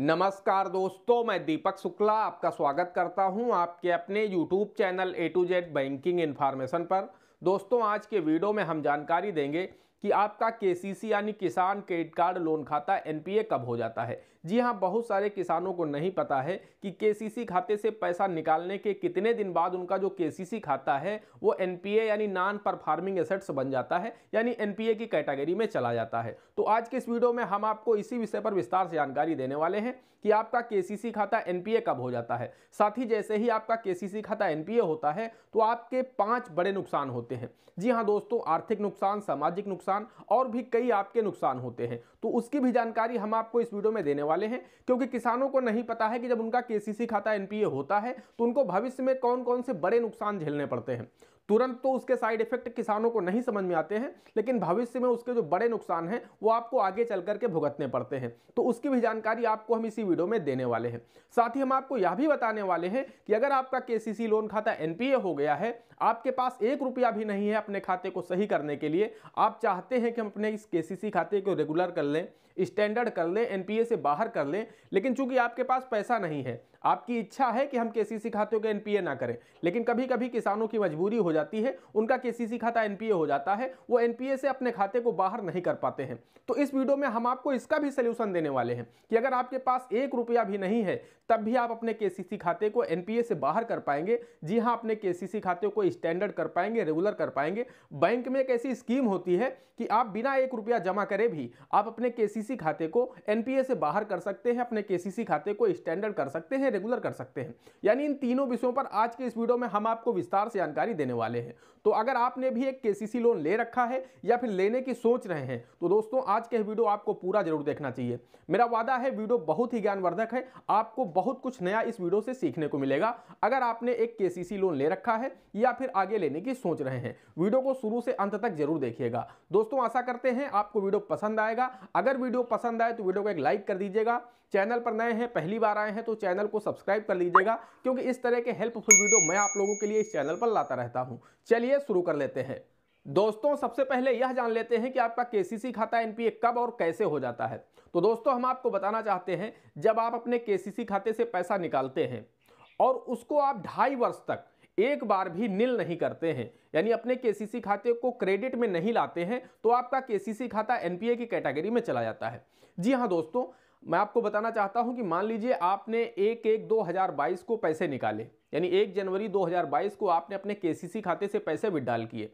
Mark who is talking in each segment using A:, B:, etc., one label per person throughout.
A: नमस्कार दोस्तों मैं दीपक शुक्ला आपका स्वागत करता हूं आपके अपने YouTube channel A to Z banking information पर दोस्तों आज के वीडियो में हम जानकारी देंगे कि आपका केसीसी यानी किसान क्रेडिट कार्ड लोन खाता एनपीए कब हो जाता है जी हाँ बहुत सारे किसानों को नहीं पता है कि केसीसी खाते से पैसा निकालने के कितने दिन बाद उनका जो केसीसी खाता है वो एनपीए यानी नॉन परफार्मिंग एसेट्स बन जाता है यानी एनपीए की कैटेगरी में चला जाता है तो आज के इस वीडियो में हम आपको इसी विषय पर विस्तार से जानकारी देने वाले हैं कि आपका के खाता एन कब हो जाता है साथ ही जैसे ही आपका के खाता एन होता है तो आपके पाँच बड़े नुकसान होते हैं जी हाँ दोस्तों आर्थिक नुकसान सामाजिक नुकसान और भी कई आपके नुकसान होते हैं तो उसकी भी जानकारी हम आपको इस वीडियो में देने वाले हैं क्योंकि किसानों को नहीं पता है कि जब उनका केसीसी खाता एनपीए होता है तो उनको भविष्य में कौन कौन से बड़े नुकसान झेलने पड़ते हैं तुरंत तो उसके साइड इफेक्ट किसानों को नहीं समझ में आते हैं लेकिन भविष्य में उसके जो बड़े नुकसान हैं वो आपको आगे चल करके भुगतने पड़ते हैं तो उसकी भी जानकारी आपको हम इसी वीडियो में देने वाले हैं साथ ही हम आपको यह भी बताने वाले हैं कि अगर आपका केसीसी लोन खाता एनपीए हो गया है आपके पास एक रुपया भी नहीं है अपने खाते को सही करने के लिए आप चाहते हैं कि हम अपने इस के खाते को रेगुलर कर लें स्टैंडर्ड कर लें एनपीए से बाहर कर लें लेकिन चूंकि आपके पास पैसा नहीं है आपकी इच्छा है कि हम के खातों के एनपीए ना करें लेकिन कभी कभी किसानों की मजबूरी हो जाती है उनका सी खाता एनपीए हो जाता है वो एनपीए से अपने खाते को बाहर नहीं कर पाते हैं तो इस वीडियो में हम आपको इसका भी सोल्यूशन देने वाले हैं कि अगर आपके पास एक रुपया भी नहीं है तब भी आप अपने के खाते को एनपीए से बाहर कर पाएंगे जी हाँ अपने के खाते को स्टैंडर्ड कर पाएंगे रेगुलर कर पाएंगे बैंक में एक ऐसी स्कीम होती है कि आप बिना एक रुपया जमा करे भी आप अपने के केसीसी खाते को एनपीए से बाहर कर सकते हैं अपने केसीसी खाते को स्टैंडर्ड कर सकते हैं रेगुलर कर सकते हैं यानी इन तीनों विषयों पर आज के इस वीडियो में हम आपको विस्तार से जानकारी देने वाले हैं तो अगर आपने भी एक के लोन ले रखा है या फिर लेने की सोच रहे हैं तो दोस्तों आज के वीडियो आपको पूरा जरूर देखना चाहिए मेरा वादा है वीडियो बहुत ही ज्ञानवर्धक है आपको बहुत कुछ नया इस वीडियो से सीखने को मिलेगा अगर आपने एक के लोन ले रखा है या फिर आगे लेने की सोच रहे हैं वीडियो को शुरू से अंत तक जरूर देखिएगा दोस्तों आशा करते हैं आपको वीडियो पसंद आएगा अगर वीडियो वीडियो पसंद आए तो वीडियो को एक लाइक कर दीजिएगा चैनल पर नए हैं पहली बार आए हैं तो चैनल को सब्सक्राइब कर लीजिएगा क्योंकि इस तरह के हेल्पफुल वीडियो मैं आप लोगों के लिए इस चैनल पर लाता रहता हूँ चलिए शुरू कर लेते हैं दोस्तों सबसे पहले यह जान लेते हैं कि आपका केसीसी खाता एनपीए कब और कैसे हो जाता है तो दोस्तों हम आपको बताना चाहते हैं जब आप अपने केसीसी खाते से पैसा निकालते हैं और उसको आप ढाई वर्ष तक एक बार भी नील नहीं करते हैं यानी अपने केसीसी खाते को क्रेडिट में नहीं लाते हैं तो आपका केसीसी खाता एनपीए की कैटेगरी में चला जाता है जी हाँ दोस्तों मैं आपको बताना चाहता हूं कि मान लीजिए आपने एक एक 2022 को पैसे निकाले यानी एक जनवरी 2022 को आपने अपने के खाते से पैसे विड्राल किए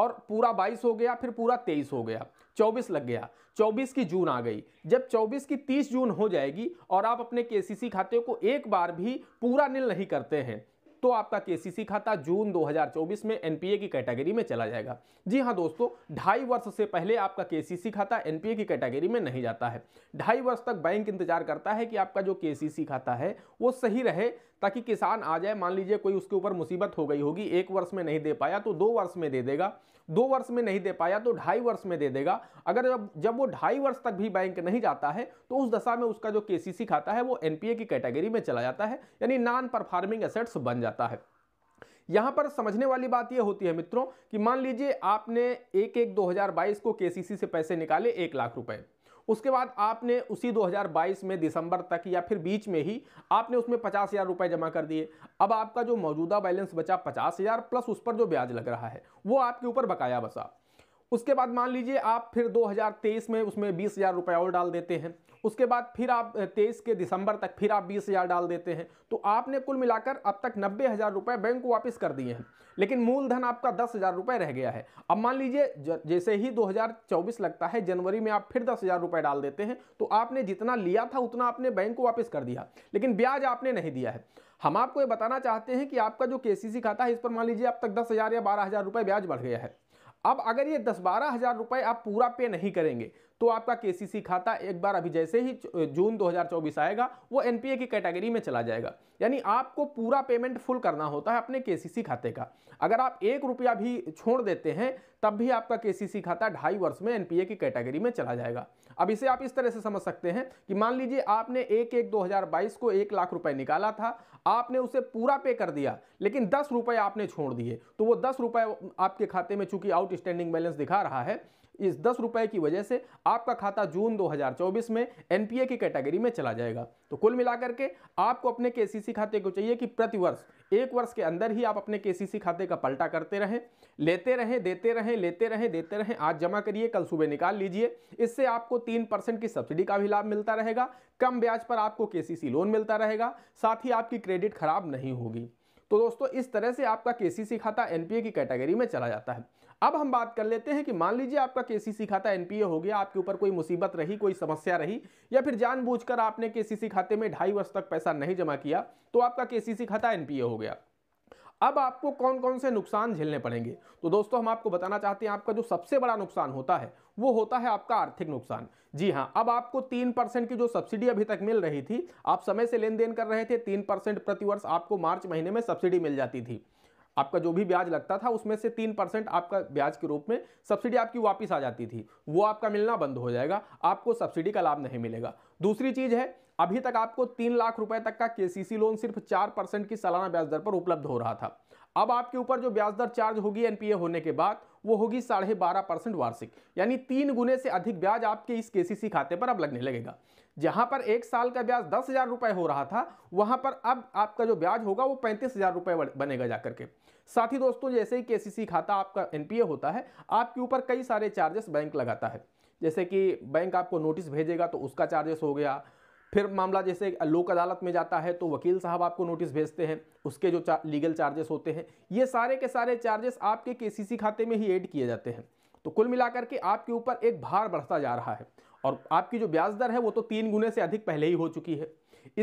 A: और पूरा 22 हो गया फिर पूरा 23 हो गया 24 लग गया 24 की जून आ गई जब 24 की 30 जून हो जाएगी और आप अपने के खाते को एक बार भी पूरा नील नहीं करते हैं तो आपका के खाता जून 2024 में एनपीए की कैटेगरी में चला जाएगा जी हाँ दोस्तों ढाई वर्ष से पहले आपका के खाता एनपीए की कैटेगरी में नहीं जाता है ढाई वर्ष तक बैंक इंतजार करता है कि आपका जो के खाता है वो सही रहे ताकि किसान आ जाए मान लीजिए कोई उसके ऊपर मुसीबत हो गई होगी एक वर्ष में नहीं दे पाया तो दो वर्ष में दे देगा दो वर्ष में नहीं दे पाया तो ढाई वर्ष में दे देगा अगर जब जब वो ढाई वर्ष तक भी बैंक नहीं जाता है तो उस दशा में उसका जो के खाता है वो एनपीए की कैटेगरी में चला जाता है यानी नॉन परफॉर्मिंग एसेट्स बन जाता है यहाँ पर समझने वाली बात यह होती है मित्रों कि मान लीजिए आपने एक एक 2022 को केसीसी से पैसे निकाले एक लाख रुपए उसके बाद आपने उसी 2022 में दिसंबर तक या फिर बीच में ही आपने उसमें पचास हज़ार रुपये जमा कर दिए अब आपका जो मौजूदा बैलेंस बचा पचास हज़ार प्लस उस पर जो ब्याज लग रहा है वो आपके ऊपर बकाया बसा उसके बाद मान लीजिए आप फिर 2023 में उसमें बीस हज़ार रुपये और डाल देते हैं उसके बाद फिर आप तेईस के दिसंबर तक फिर आप बीस हज़ार डाल देते हैं तो आपने कुल मिलाकर अब तक नब्बे हज़ार रुपये बैंक को वापस कर दिए हैं लेकिन मूलधन आपका दस हज़ार रुपये रह गया है अब मान लीजिए जैसे ही 2024 लगता है जनवरी में आप फिर दस हज़ार रुपये डाल देते हैं तो आपने जितना लिया था उतना आपने बैंक को वापस कर दिया लेकिन ब्याज आपने नहीं दिया है हम आपको ये बताना चाहते हैं कि आपका जो के खाता है इस पर मान लीजिए अब तक दस हज़ार या बारह हज़ार रुपये ब्याज बढ़ गया है अब अगर ये दस बारह हज़ार रुपये आप पूरा पे नहीं करेंगे तो आपका केसीसी खाता एक बार अभी जैसे ही जून 2024 आएगा वो एनपीए की कैटेगरी में चला जाएगा यानी आपको पूरा पेमेंट फुल करना होता है अपने केसीसी खाते का अगर आप एक रुपया भी छोड़ देते हैं तब भी आपका के खाता ढाई वर्ष में एनपीए की कैटेगरी में चला जाएगा अब इसे आप इस तरह से समझ सकते हैं कि मान लीजिए आपने एक एक दो को एक लाख रुपए निकाला था आपने उसे पूरा पे कर दिया लेकिन दस रुपए आपने छोड़ दिए तो वो दस रुपए आपके खाते में चूंकि आउटस्टैंडिंग बैलेंस दिखा रहा है इस दस रुपए की वजह से आपका खाता जून 2024 में एनपीए की कैटेगरी में चला जाएगा तो कुल मिलाकर के आपको अपने के खाते को चाहिए कि प्रतिवर्ष एक वर्ष के अंदर ही आप अपने के खाते का पलटा करते रहें लेते रहें देते रहें लेते रहें देते रहें आज जमा करिए कल सुबह निकाल लीजिए इससे आपको तीन परसेंट की सब्सिडी का भी लाभ मिलता रहेगा कम ब्याज पर आपको के लोन मिलता रहेगा साथ ही आपकी क्रेडिट खराब नहीं होगी तो दोस्तों इस तरह से आपका केसीसी खाता एनपीए की कैटेगरी में चला जाता है अब हम बात कर लेते हैं कि मान लीजिए आपका केसीसी खाता एनपीए हो गया आपके ऊपर कोई मुसीबत रही कोई समस्या रही या फिर जानबूझकर आपने केसीसी खाते में ढाई वर्ष तक पैसा नहीं जमा किया तो आपका केसीसी खाता एनपीए हो गया अब आपको कौन कौन से नुकसान झेलने पड़ेंगे तो दोस्तों हम आपको बताना चाहते हैं आपका जो सबसे बड़ा नुकसान होता है वो होता है आपका आर्थिक नुकसान जी हाँ अब आपको तीन परसेंट की जो सब्सिडी अभी तक मिल रही थी आप समय से लेन देन कर रहे थे तीन परसेंट प्रतिवर्ष आपको मार्च महीने में सब्सिडी मिल जाती थी आपका जो भी ब्याज लगता था उसमें से तीन परसेंट आपका ब्याज के रूप में सब्सिडी आपकी वापस आ जाती थी वो आपका मिलना बंद हो जाएगा आपको सब्सिडी का लाभ नहीं मिलेगा दूसरी चीज़ है अभी तक आपको तीन लाख रुपए तक का केसीसी लोन सिर्फ चार परसेंट की सालाना ब्याज दर पर उपलब्ध हो रहा था अब आपके ऊपर जो ब्याज दर चार्ज होगी एनपीए होने के बाद वो होगी साढ़े बारह परसेंट वार्षिक यानी तीन गुने से अधिक ब्याज आपके इस केसीसी खाते पर अब लगने लगेगा जहां पर एक साल का ब्याज दस हजार रुपए हो रहा था वहां पर अब आपका जो ब्याज होगा वो पैंतीस हजार रुपए बनेगा जाकर के साथ ही दोस्तों जैसे ही केसीसी खाता आपका एनपीए होता है आपके ऊपर कई सारे चार्जेस बैंक लगाता है जैसे कि बैंक आपको नोटिस भेजेगा तो उसका चार्जेस हो गया फिर मामला जैसे लोक अदालत में जाता है तो वकील साहब आपको नोटिस भेजते हैं उसके जो चा, लीगल चार्जेस होते हैं ये सारे के सारे चार्जेस आपके के खाते में ही ऐड किए जाते हैं तो कुल मिलाकर के आपके ऊपर एक भार बढ़ता जा रहा है और आपकी जो ब्याज दर है वो तो तीन गुने से अधिक पहले ही हो चुकी है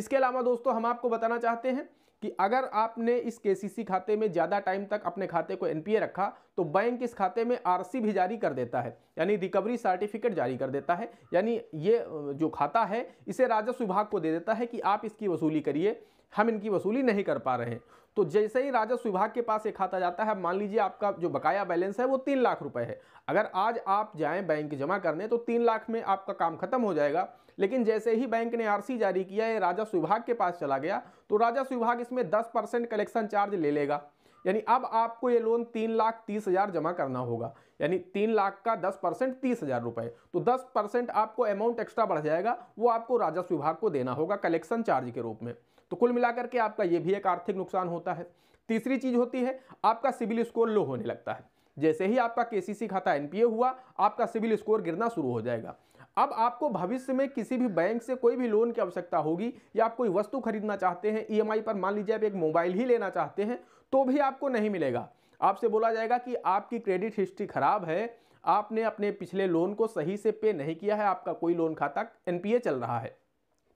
A: इसके अलावा दोस्तों हम आपको बताना चाहते हैं कि अगर आपने इस के खाते में ज़्यादा टाइम तक अपने खाते को एन रखा तो बैंक इस खाते में आर भी जारी कर देता है यानी रिकवरी सर्टिफिकेट जारी कर देता है यानी ये जो खाता है इसे राजस्व विभाग को दे देता है कि आप इसकी वसूली करिए हम इनकी वसूली नहीं कर पा रहे हैं तो जैसे ही राजस्व विभाग के पास ये खाता जाता है मान लीजिए आपका जो बकाया बैलेंस है वो तीन लाख रुपए है अगर आज आप जाएं बैंक जमा करने तो तीन लाख में आपका काम खत्म हो जाएगा लेकिन जैसे ही बैंक ने आरसी जारी किया ये राजस्व विभाग के पास चला गया तो राजस्व विभाग इसमें दस कलेक्शन चार्ज ले लेगा यानी अब आपको ये लोन तीन लाख तीस हज़ार जमा करना होगा यानी तीन लाख का दस परसेंट तीस हज़ार रुपए तो दस परसेंट आपको अमाउंट एक्स्ट्रा बढ़ जाएगा वो आपको राजस्व विभाग को देना होगा कलेक्शन चार्ज के रूप में तो कुल मिलाकर के आपका ये भी एक आर्थिक नुकसान होता है तीसरी चीज होती है आपका सिविल स्कोर लो होने लगता है जैसे ही आपका केसीसी खाता एनपीए हुआ आपका सिविल स्कोर गिरना शुरू हो जाएगा अब आपको भविष्य में किसी भी बैंक से कोई भी लोन की आवश्यकता होगी या आप कोई वस्तु खरीदना चाहते हैं ईएमआई पर मान लीजिए आप एक मोबाइल ही लेना चाहते हैं तो भी आपको नहीं मिलेगा आपसे बोला जाएगा कि आपकी क्रेडिट हिस्ट्री खराब है आपने अपने पिछले लोन को सही से पे नहीं किया है आपका कोई लोन खाता एनपीए चल रहा है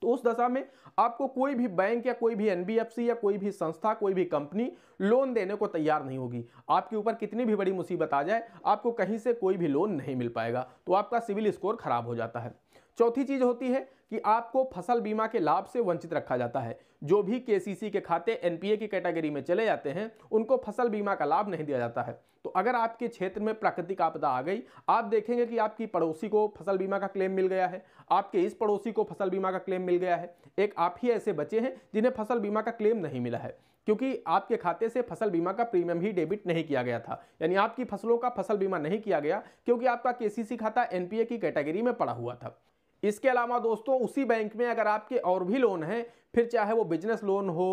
A: तो उस दशा में आपको कोई भी बैंक या कोई भी एनबीएफसी या कोई भी संस्था कोई भी कंपनी लोन देने को तैयार नहीं होगी आपके ऊपर कितनी भी बड़ी मुसीबत आ जाए आपको कहीं से कोई भी लोन नहीं मिल पाएगा तो आपका सिविल स्कोर खराब हो जाता है चौथी चीज होती है कि आपको फसल बीमा के लाभ से वंचित रखा जाता है जो भी केसीसी के खाते एनपीए की कैटेगरी में चले जाते हैं उनको फसल बीमा का लाभ नहीं दिया जाता है तो अगर आपके क्षेत्र में प्राकृतिक आपदा आ गई आप देखेंगे कि आपकी पड़ोसी को फसल बीमा का क्लेम मिल गया है आपके इस पड़ोसी को फसल बीमा का क्लेम मिल गया है एक आप ही ऐसे बचे हैं जिन्हें फसल बीमा का क्लेम नहीं मिला है क्योंकि आपके खाते से फसल बीमा का प्रीमियम ही डेबिट नहीं किया गया था यानी आपकी फसलों का फसल बीमा नहीं किया गया क्योंकि आपका केसीसी खाता एनपीए की कैटेगरी में पड़ा हुआ था इसके अलावा दोस्तों उसी बैंक में अगर आपके और भी लोन हैं फिर चाहे वो बिजनेस लोन हो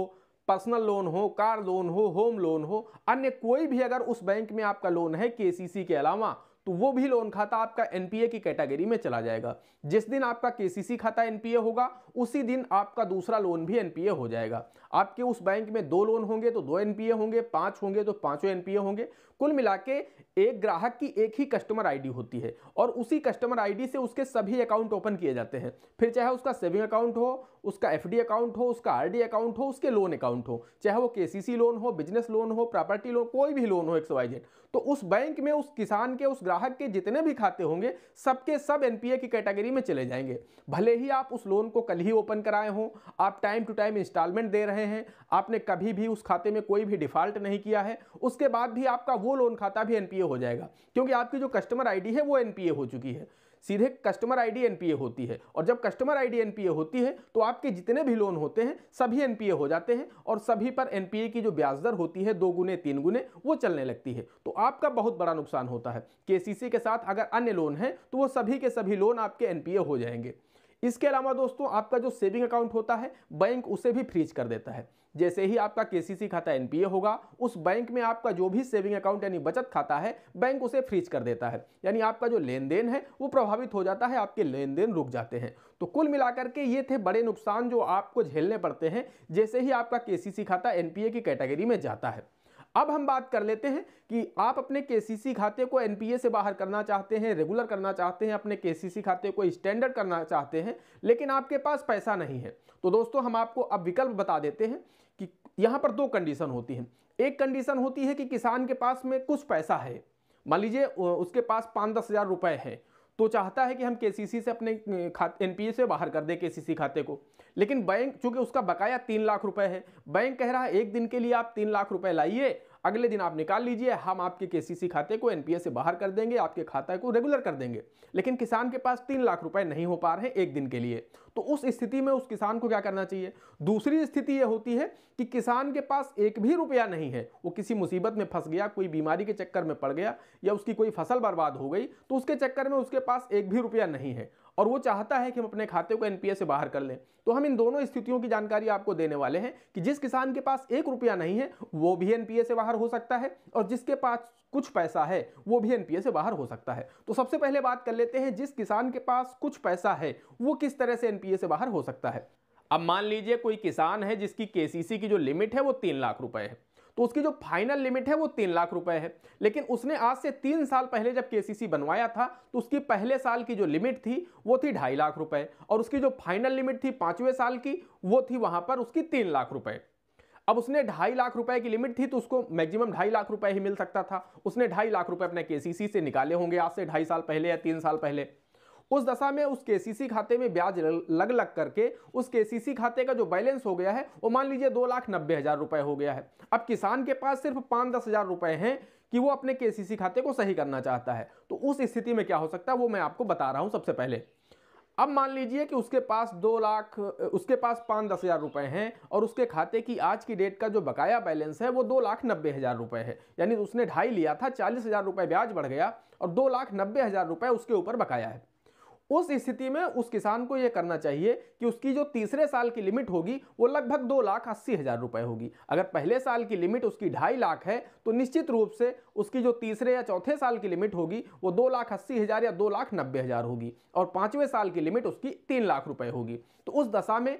A: पर्सनल लोन हो कार लोन हो होम लोन हो अन्य कोई भी अगर उस बैंक में आपका लोन है के के अलावा तो वो भी लोन खाता आपका एनपीए की कैटेगरी में चला जाएगा जिस दिन आपका केसीसी खाता एनपीए होगा उसी दिन आपका दूसरा लोन भी एनपीए हो जाएगा आपके उस बैंक में दो लोन होंगे तो दो एनपीए होंगे पांच होंगे तो पांचों एनपीए होंगे कुल मिला के एक ग्राहक की एक ही कस्टमर आईडी होती है और उसी कस्टमर आईडी से उसके सभी अकाउंट ओपन किए जाते हैं फिर चाहे उसका सेविंग अकाउंट हो उसका एफडी अकाउंट हो उसका आरडी अकाउंट हो उसके लोन अकाउंट हो चाहे वो केसीसी लोन हो बिजनेस लोन हो प्रॉपर्टी लोन कोई भी लोन हो एक्स वाई जेड तो उस बैंक में उस किसान के उस ग्राहक के जितने भी खाते होंगे सबके सब एनपीए की कैटेगरी में चले जाएंगे भले ही आप उस लोन को कल ही ओपन कराए हों आप टाइम टू टाइम इंस्टॉलमेंट दे रहे हैं आपने कभी भी उस खाते में कोई भी डिफॉल्ट नहीं किया है उसके बाद भी आपका वो वो लोन खाता भी एनपीए हो जाएगा क्योंकि आपकी जो कस्टमर आईडी है वो एनपीए हो चुकी है सीधे कस्टमर आईडी एनपीए होती है और जब कस्टमर आईडी एनपीए होती है तो आपके जितने भी लोन होते हैं सभी एनपीए हो जाते हैं और सभी पर एनपीए की जो ब्याज दर होती है दो गुने तीन गुने वो चलने लगती है तो आपका बहुत बड़ा नुकसान होता है केसीसी के साथ अगर अन्य लोन है तो वो सभी के सभी लोन आपके एनपीए हो जाएंगे इसके अलावा दोस्तों आपका जो सेविंग अकाउंट होता है बैंक उसे भी फ्रीज कर देता है जैसे ही आपका केसीसी खाता एनपीए होगा उस बैंक में आपका जो भी सेविंग अकाउंट यानी बचत खाता है बैंक उसे फ्रीज कर देता है यानी आपका जो लेन देन है वो प्रभावित हो जाता है आपके लेन देन रुक जाते हैं तो कुल मिलाकर के ये थे बड़े नुकसान जो आपको झेलने पड़ते हैं जैसे ही आपका के खाता एनपीए की कैटेगरी में जाता है अब हम बात कर लेते हैं कि आप अपने के खाते को एन से बाहर करना चाहते हैं रेगुलर करना चाहते हैं अपने के खाते को स्टैंडर्ड करना चाहते हैं लेकिन आपके पास पैसा नहीं है तो दोस्तों हम आपको अब विकल्प बता देते हैं कि यहाँ पर दो कंडीशन होती हैं एक कंडीशन होती है कि किसान के पास में कुछ पैसा है मान लीजिए उसके पास पाँच दस हज़ार रुपये है तो चाहता है कि हम के से अपने खाते एन से बाहर कर दें के खाते को लेकिन बैंक चूंकि उसका बकाया तीन लाख रुपए है बैंक कह रहा है एक दिन के लिए आप तीन लाख रुपए लाइए अगले दिन आप निकाल लीजिए हम आपके के खाते को एन से बाहर कर देंगे आपके खाता को रेगुलर कर देंगे लेकिन किसान के पास तीन लाख रुपए नहीं हो पा रहे एक दिन के लिए तो उस स्थिति में उस किसान को क्या करना चाहिए दूसरी स्थिति यह होती है कि किसान के पास एक भी रुपया नहीं है वो किसी मुसीबत में फंस गया कोई बीमारी के चक्कर में पड़ गया या उसकी कोई फसल बर्बाद हो गई तो उसके चक्कर में उसके पास एक भी रुपया नहीं है और वो चाहता है कि हम अपने खाते को एनपीए से बाहर कर लें तो हम इन दोनों स्थितियों की जानकारी आपको देने वाले हैं कि जिस किसान के पास एक रुपया नहीं है वो भी एनपीए से बाहर हो सकता है और जिसके पास कुछ पैसा है वो भी एनपीए से बाहर हो सकता है तो सबसे पहले बात कर लेते हैं जिस किसान के पास कुछ पैसा है वो किस तरह से एनपीए से बाहर हो सकता है अब मान लीजिए कोई किसान है जिसकी केसीसी की जो लिमिट है वो तीन लाख रुपए है तो उसकी जो फाइनल लिमिट है वो तीन लाख रुपए है लेकिन उसने आज से तीन साल पहले जब केसीसी बनवाया था तो उसकी पहले साल की जो लिमिट थी वो थी ढाई लाख रुपए और उसकी जो फाइनल लिमिट थी पांचवें साल की वो थी वहां पर उसकी तीन लाख रुपए अब उसने ढाई लाख रुपए की लिमिट थी तो उसको मैक्सिमम ढाई लाख रुपए ही मिल सकता था उसने ढाई लाख रुपए अपने केसीसी से निकाले होंगे आज से ढाई साल पहले या तीन साल पहले उस दशा में उस केसीसी खाते में ब्याज लग लग करके उस केसीसी खाते का जो बैलेंस हो गया है वो मान लीजिए दो लाख नब्बे हजार रुपए हो गया है अब किसान के पास सिर्फ पाँच दस हजार रुपए हैं कि वो अपने केसीसी खाते को सही करना चाहता है तो उस स्थिति में क्या हो सकता है वो मैं आपको बता रहा हूँ सबसे पहले अब मान लीजिए कि उसके पास दो लाख उसके पास पाँच दस हज़ार रुपये हैं और उसके खाते की आज की डेट का जो बकाया बैलेंस है वो दो लाख नब्बे हज़ार रुपये है यानी उसने ढाई लिया था चालीस हज़ार रुपये ब्याज बढ़ गया और दो लाख नब्बे हज़ार रुपये उसके ऊपर बकाया है उस स्थिति में उस किसान को यह करना चाहिए कि उसकी जो तीसरे साल की लिमिट होगी वो लगभग दो लाख अस्सी हज़ार रुपये होगी अगर पहले साल की लिमिट उसकी ढाई लाख है तो निश्चित रूप से उसकी जो तीसरे या चौथे साल की लिमिट होगी वो दो लाख अस्सी हज़ार या दो लाख नब्बे हज़ार होगी और पाँचवें साल की लिमिट उसकी तीन लाख रुपये होगी तो उस दशा में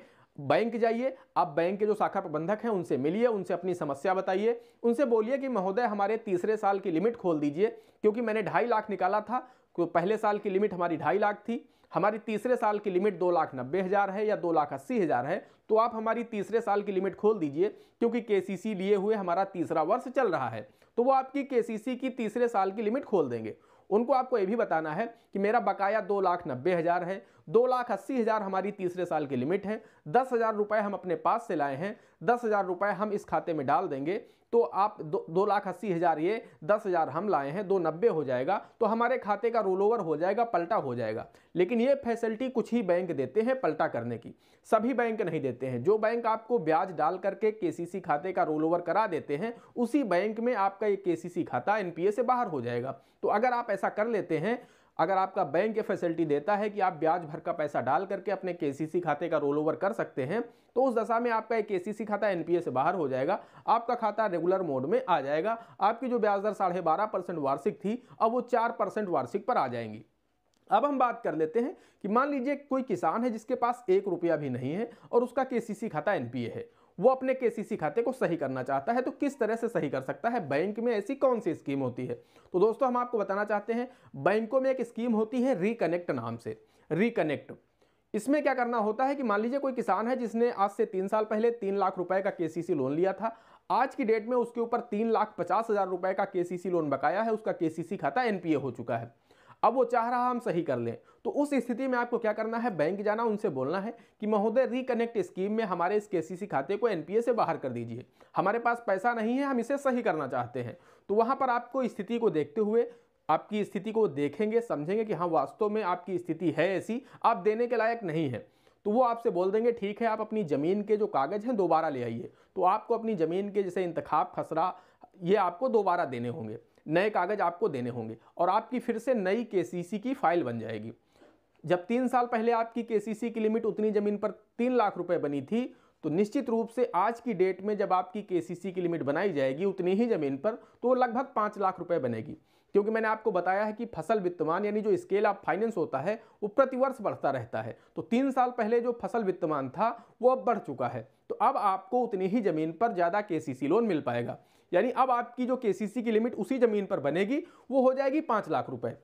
A: बैंक जाइए आप बैंक के जो शाखा प्रबंधक हैं उनसे मिलिए उनसे अपनी समस्या बताइए उनसे बोलिए कि महोदय हमारे तीसरे साल की लिमिट खोल दीजिए क्योंकि मैंने ढाई लाख निकाला था तो पहले साल की लिमिट हमारी ढाई लाख थी हमारी तीसरे साल की लिमिट दो लाख नब्बे हज़ार है या दो लाख अस्सी हज़ार है तो आप हमारी तीसरे साल की लिमिट खोल दीजिए क्योंकि के लिए हुए हमारा तीसरा वर्ष चल रहा है तो वो आपकी के की तीसरे साल की लिमिट खोल देंगे उनको आपको ये भी बताना है कि मेरा बकाया दो लाख नब्बे हज़ार है दो लाख अस्सी हज़ार हमारी तीसरे साल की लिमिट है दस हज़ार रुपये हम अपने पास से लाए हैं दस हज़ार रुपये हम इस खाते में डाल देंगे तो आप दो, दो लाख अस्सी हज़ार ये दस हज़ार हम लाए हैं दो नब्बे हो जाएगा तो हमारे खाते का रोल ओवर हो जाएगा पलटा हो जाएगा लेकिन ये फैसिलिटी कुछ ही बैंक देते हैं पलटा करने की सभी बैंक नहीं देते हैं जो बैंक आपको ब्याज डाल करके के खाते का रोल ओवर करा देते हैं उसी बैंक में आपका ये के खाता एन से बाहर हो जाएगा तो अगर आप ऐसा कर लेते हैं अगर आपका बैंक ये फैसिलिटी देता है कि आप ब्याज भर का पैसा डाल करके अपने के खाते का रोल ओवर कर सकते हैं तो उस दशा में आपका एक के खाता एनपीए से बाहर हो जाएगा आपका खाता रेगुलर मोड में आ जाएगा आपकी जो ब्याज दर साढ़े बारह परसेंट वार्षिक थी अब वो चार परसेंट वार्षिक पर आ जाएंगी अब हम बात कर लेते हैं कि मान लीजिए कोई किसान है जिसके पास एक रुपया भी नहीं है और उसका के खाता एन है वो अपने केसीसी खाते को सही करना चाहता है तो किस तरह से सही कर सकता है बैंक में ऐसी कौन सी स्कीम होती है तो दोस्तों हम आपको बताना चाहते हैं बैंकों में एक स्कीम होती है रिकनेक्ट नाम से रिकनेक्ट इसमें क्या करना होता है कि मान लीजिए कोई किसान है जिसने आज से तीन साल पहले तीन लाख रुपए का सी लोन लिया था आज की डेट में उसके ऊपर तीन लाख पचास हज़ार रुपए का केसीसी लोन बकाया है उसका केसीसी खाता एनपीए हो चुका है अब वो चाह रहा हम सही कर लें तो उस स्थिति में आपको क्या करना है बैंक जाना उनसे बोलना है कि महोदय रिकनेक्ट स्कीम में हमारे इस के खाते को एनपीए से बाहर कर दीजिए हमारे पास पैसा नहीं है हम इसे सही करना चाहते हैं तो वहाँ पर आपको स्थिति को देखते हुए आपकी स्थिति को देखेंगे समझेंगे कि हाँ वास्तव में आपकी स्थिति है ऐसी आप देने के लायक नहीं है तो वो आपसे बोल देंगे ठीक है आप अपनी ज़मीन के जो कागज़ हैं दोबारा ले आइए तो आपको अपनी ज़मीन के जैसे इंतखाब खसरा ये आपको दोबारा देने होंगे नए कागज़ आपको देने होंगे और आपकी फिर से नई के की फ़ाइल बन जाएगी जब तीन साल पहले आपकी के की लिमिट उतनी ज़मीन पर तीन लाख रुपए बनी थी तो निश्चित रूप से आज की डेट में जब आपकी के की लिमिट बनाई जाएगी उतनी ही ज़मीन पर तो वो लगभग पाँच लाख रुपये बनेगी क्योंकि मैंने आपको बताया है कि फसल वित्तमान यानी जो स्केल ऑफ फाइनेंस होता है वो प्रतिवर्ष बढ़ता रहता है तो तीन साल पहले जो फसल वित्तमान था वो अब बढ़ चुका है तो अब आपको उतनी ही ज़मीन पर ज़्यादा के लोन मिल पाएगा यानी अब आपकी जो के की लिमिट उसी ज़मीन पर बनेगी वो हो जाएगी पांच लाख रुपए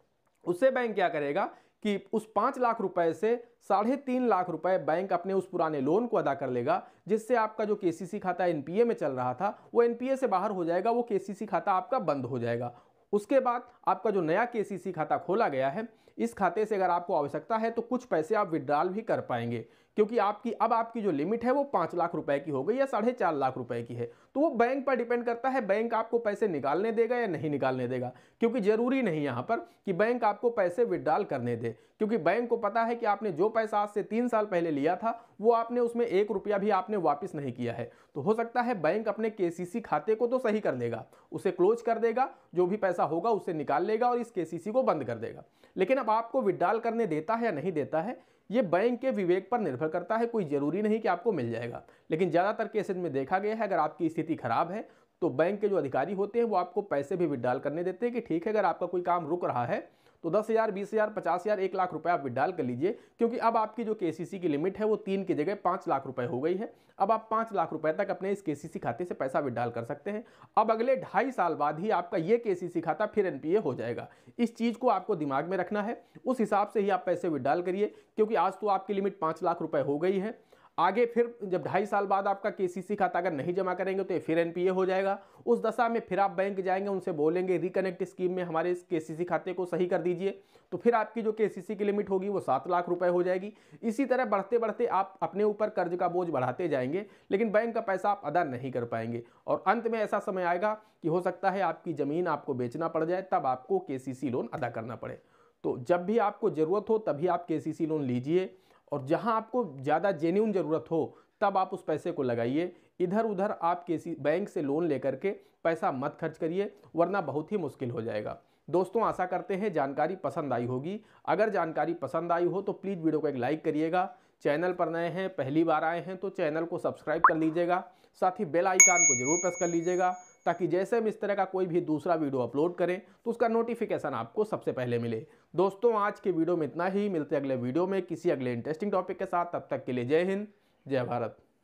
A: उससे बैंक क्या करेगा कि उस पांच लाख रुपए से साढ़े तीन लाख रुपए बैंक अपने उस पुराने लोन को अदा कर लेगा जिससे आपका जो केसीसी खाता एनपीए में चल रहा था वो एनपीए से बाहर हो जाएगा वो केसीसी खाता आपका बंद हो जाएगा उसके बाद आपका जो नया केसीसी खाता खोला गया है इस खाते से अगर आपको आवश्यकता है तो कुछ पैसे आप विड्रॉल भी कर पाएंगे क्योंकि आपकी अब आपकी जो लिमिट है वो पाँच लाख रुपए की हो गई या साढ़े चार लाख रुपए की है तो वो बैंक पर डिपेंड करता है बैंक आपको पैसे निकालने देगा या नहीं निकालने देगा क्योंकि ज़रूरी नहीं यहाँ पर कि बैंक आपको पैसे विड्रॉल करने दे क्योंकि बैंक को पता है कि आपने जो पैसा आज से तीन साल पहले लिया था वो आपने उसमें एक रुपया भी आपने वापस नहीं किया है तो हो सकता है बैंक अपने के खाते को तो सही कर देगा उसे क्लोज कर देगा जो भी पैसा होगा उसे निकाल लेगा और इस के को बंद कर देगा लेकिन अब आपको विड्रॉल करने देता है या नहीं देता है ये बैंक के विवेक पर निर्भर करता है कोई ज़रूरी नहीं कि आपको मिल जाएगा लेकिन ज़्यादातर केसेज में देखा गया है अगर आपकी स्थिति खराब है तो बैंक के जो अधिकारी होते हैं वो आपको पैसे भी विड्राल करने देते हैं कि ठीक है अगर आपका कोई काम रुक रहा है तो दस हज़ार बीस हज़ार पचास हज़ार एक लाख रुपए आप विड्राल कर लीजिए क्योंकि अब आपकी जो के की लिमिट है वो तीन की जगह पाँच लाख रुपए हो गई है अब आप पाँच लाख रुपए तक अपने इस के खाते से पैसा विड्राल कर सकते हैं अब अगले ढाई साल बाद ही आपका ये के खाता फिर एन हो जाएगा इस चीज़ को आपको दिमाग में रखना है उस हिसाब से ही आप पैसे विड्राल करिए क्योंकि आज तो आपकी लिमिट पाँच लाख रुपये हो गई है आगे फिर जब ढाई साल बाद आपका केसीसी खाता अगर नहीं जमा करेंगे तो फिर एनपीए हो जाएगा उस दशा में फिर आप बैंक जाएंगे उनसे बोलेंगे रिकनेक्ट स्कीम में हमारे इस केसीसी खाते को सही कर दीजिए तो फिर आपकी जो केसीसी की लिमिट होगी वो सात लाख रुपए हो जाएगी इसी तरह बढ़ते बढ़ते आप अपने ऊपर कर्ज का बोझ बढ़ाते जाएंगे लेकिन बैंक का पैसा आप अदा नहीं कर पाएंगे और अंत में ऐसा समय आएगा कि हो सकता है आपकी ज़मीन आपको बेचना पड़ जाए तब आपको के लोन अदा करना पड़े तो जब भी आपको ज़रूरत हो तभी आप के लोन लीजिए और जहां आपको ज़्यादा जेन्यून ज़रूरत हो तब आप उस पैसे को लगाइए इधर उधर आप किसी बैंक से लोन लेकर के पैसा मत खर्च करिए वरना बहुत ही मुश्किल हो जाएगा दोस्तों आशा करते हैं जानकारी पसंद आई होगी अगर जानकारी पसंद आई हो तो प्लीज़ वीडियो को एक लाइक करिएगा चैनल पर नए हैं पहली बार आए हैं तो चैनल को सब्सक्राइब कर लीजिएगा साथ ही बेल आइकान को जरूर प्रेस कर लीजिएगा ताकि जैसे हम इस तरह का कोई भी दूसरा वीडियो अपलोड करें तो उसका नोटिफिकेशन आपको सबसे पहले मिले दोस्तों आज के वीडियो में इतना ही मिलते अगले वीडियो में किसी अगले इंटरेस्टिंग टॉपिक के साथ तब तक के लिए जय हिंद जय भारत